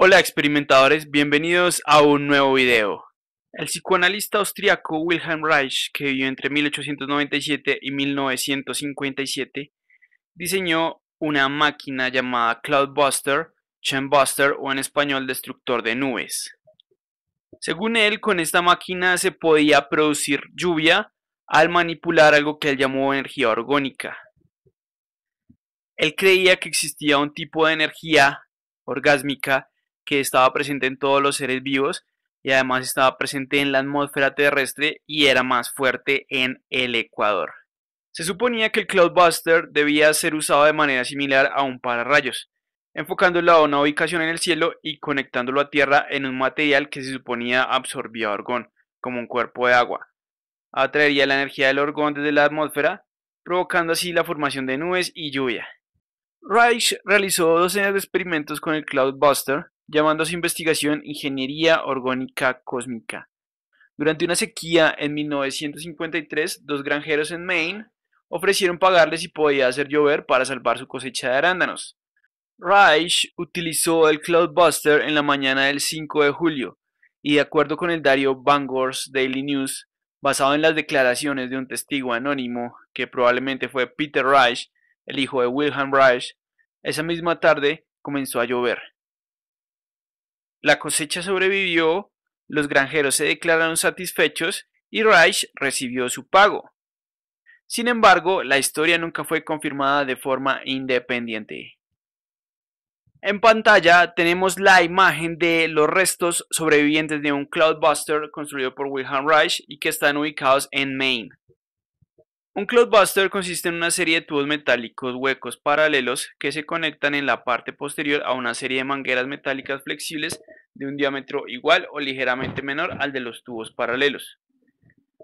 Hola experimentadores, bienvenidos a un nuevo video. El psicoanalista austriaco Wilhelm Reich, que vivió entre 1897 y 1957, diseñó una máquina llamada Cloudbuster, Chainbuster o en español destructor de nubes. Según él, con esta máquina se podía producir lluvia al manipular algo que él llamó energía orgónica. Él creía que existía un tipo de energía orgásmica que estaba presente en todos los seres vivos y además estaba presente en la atmósfera terrestre y era más fuerte en el Ecuador. Se suponía que el Cloudbuster debía ser usado de manera similar a un pararrayos, enfocándolo a una ubicación en el cielo y conectándolo a tierra en un material que se suponía absorbía orgón, como un cuerpo de agua. Atraería la energía del orgón desde la atmósfera, provocando así la formación de nubes y lluvia. Reich realizó docenas de experimentos con el Cloudbuster, llamando a su investigación Ingeniería Orgónica Cósmica. Durante una sequía en 1953, dos granjeros en Maine ofrecieron pagarle si podía hacer llover para salvar su cosecha de arándanos. Reich utilizó el Cloudbuster en la mañana del 5 de julio y de acuerdo con el diario Bangor's Daily News, basado en las declaraciones de un testigo anónimo, que probablemente fue Peter Reich, el hijo de Wilhelm Reich, esa misma tarde comenzó a llover. La cosecha sobrevivió, los granjeros se declararon satisfechos y Reich recibió su pago. Sin embargo, la historia nunca fue confirmada de forma independiente. En pantalla tenemos la imagen de los restos sobrevivientes de un Cloudbuster construido por Wilhelm Reich y que están ubicados en Maine. Un clotbuster consiste en una serie de tubos metálicos huecos paralelos que se conectan en la parte posterior a una serie de mangueras metálicas flexibles de un diámetro igual o ligeramente menor al de los tubos paralelos.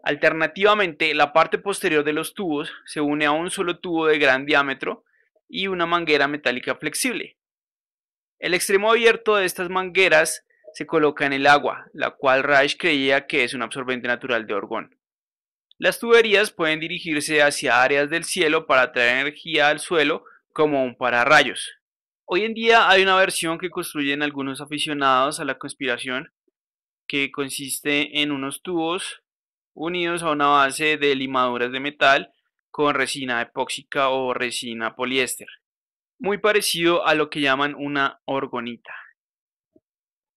Alternativamente, la parte posterior de los tubos se une a un solo tubo de gran diámetro y una manguera metálica flexible. El extremo abierto de estas mangueras se coloca en el agua, la cual Reich creía que es un absorbente natural de orgón. Las tuberías pueden dirigirse hacia áreas del cielo para traer energía al suelo como un pararrayos. Hoy en día hay una versión que construyen algunos aficionados a la conspiración que consiste en unos tubos unidos a una base de limaduras de metal con resina epóxica o resina poliéster, muy parecido a lo que llaman una orgonita.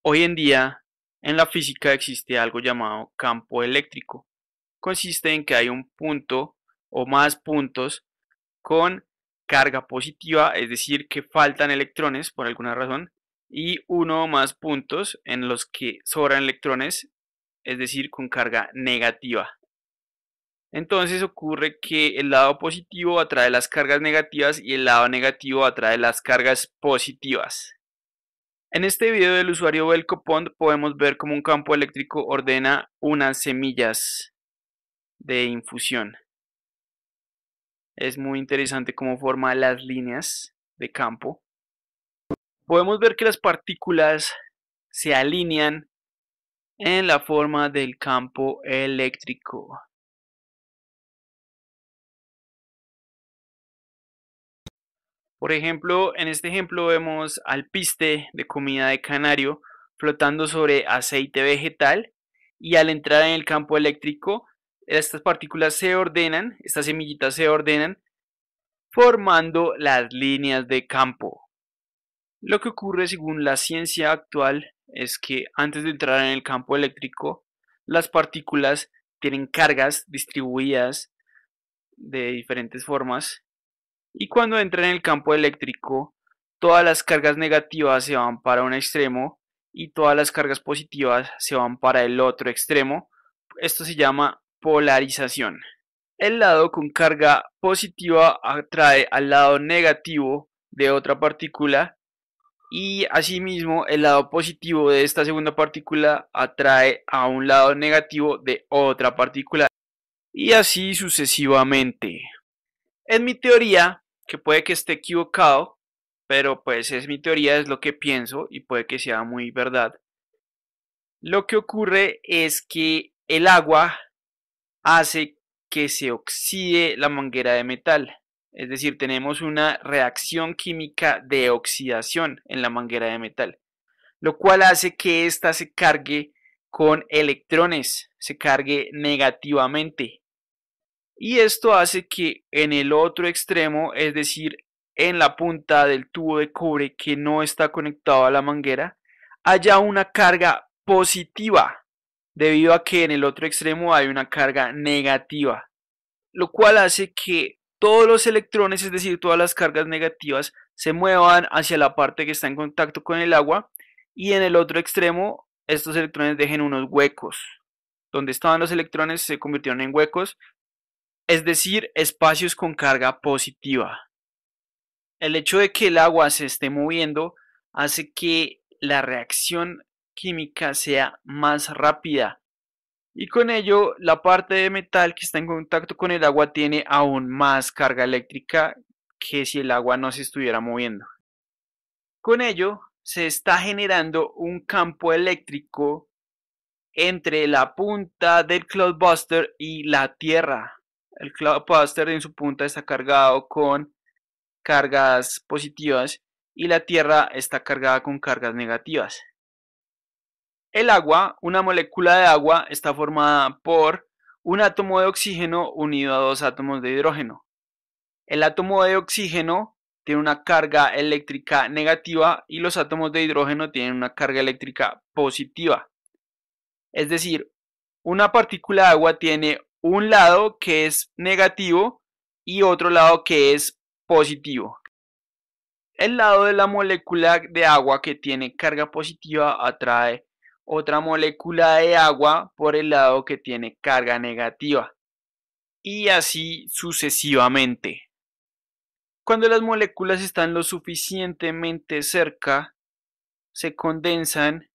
Hoy en día, en la física existe algo llamado campo eléctrico, consiste en que hay un punto o más puntos con carga positiva, es decir, que faltan electrones por alguna razón, y uno o más puntos en los que sobran electrones, es decir, con carga negativa. Entonces ocurre que el lado positivo atrae las cargas negativas y el lado negativo atrae las cargas positivas. En este video del usuario Belcopond podemos ver cómo un campo eléctrico ordena unas semillas de infusión. Es muy interesante cómo forma las líneas de campo. Podemos ver que las partículas se alinean en la forma del campo eléctrico. Por ejemplo, en este ejemplo vemos al piste de comida de canario flotando sobre aceite vegetal y al entrar en el campo eléctrico estas partículas se ordenan, estas semillitas se ordenan formando las líneas de campo. Lo que ocurre según la ciencia actual es que antes de entrar en el campo eléctrico, las partículas tienen cargas distribuidas de diferentes formas y cuando entran en el campo eléctrico, todas las cargas negativas se van para un extremo y todas las cargas positivas se van para el otro extremo. Esto se llama polarización. El lado con carga positiva atrae al lado negativo de otra partícula y asimismo el lado positivo de esta segunda partícula atrae a un lado negativo de otra partícula y así sucesivamente. En mi teoría, que puede que esté equivocado, pero pues es mi teoría, es lo que pienso y puede que sea muy verdad. Lo que ocurre es que el agua hace que se oxide la manguera de metal. Es decir, tenemos una reacción química de oxidación en la manguera de metal, lo cual hace que ésta se cargue con electrones, se cargue negativamente. Y esto hace que en el otro extremo, es decir, en la punta del tubo de cobre que no está conectado a la manguera, haya una carga positiva debido a que en el otro extremo hay una carga negativa, lo cual hace que todos los electrones, es decir, todas las cargas negativas, se muevan hacia la parte que está en contacto con el agua y en el otro extremo estos electrones dejen unos huecos. Donde estaban los electrones se convirtieron en huecos, es decir, espacios con carga positiva. El hecho de que el agua se esté moviendo hace que la reacción química sea más rápida. Y con ello, la parte de metal que está en contacto con el agua tiene aún más carga eléctrica que si el agua no se estuviera moviendo. Con ello, se está generando un campo eléctrico entre la punta del Cloudbuster y la Tierra. El Cloudbuster en su punta está cargado con cargas positivas y la Tierra está cargada con cargas negativas. El agua, una molécula de agua, está formada por un átomo de oxígeno unido a dos átomos de hidrógeno. El átomo de oxígeno tiene una carga eléctrica negativa y los átomos de hidrógeno tienen una carga eléctrica positiva. Es decir, una partícula de agua tiene un lado que es negativo y otro lado que es positivo. El lado de la molécula de agua que tiene carga positiva atrae otra molécula de agua por el lado que tiene carga negativa. Y así sucesivamente. Cuando las moléculas están lo suficientemente cerca, se condensan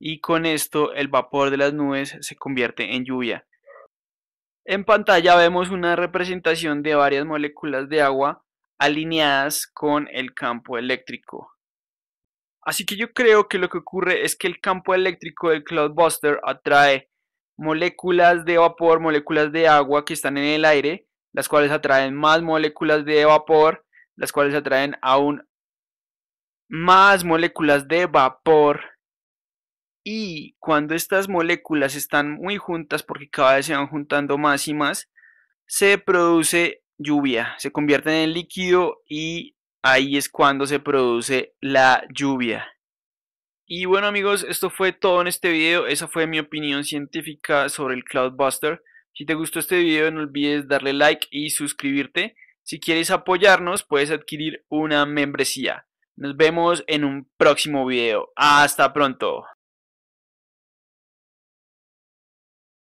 y con esto el vapor de las nubes se convierte en lluvia. En pantalla vemos una representación de varias moléculas de agua alineadas con el campo eléctrico. Así que yo creo que lo que ocurre es que el campo eléctrico del Cloudbuster atrae moléculas de vapor, moléculas de agua que están en el aire, las cuales atraen más moléculas de vapor, las cuales atraen aún más moléculas de vapor. Y cuando estas moléculas están muy juntas, porque cada vez se van juntando más y más, se produce lluvia, se convierten en líquido y ahí es cuando se produce la lluvia. Y bueno amigos, esto fue todo en este video, esa fue mi opinión científica sobre el Cloudbuster. Si te gustó este video no olvides darle like y suscribirte. Si quieres apoyarnos puedes adquirir una membresía. Nos vemos en un próximo video. Hasta pronto.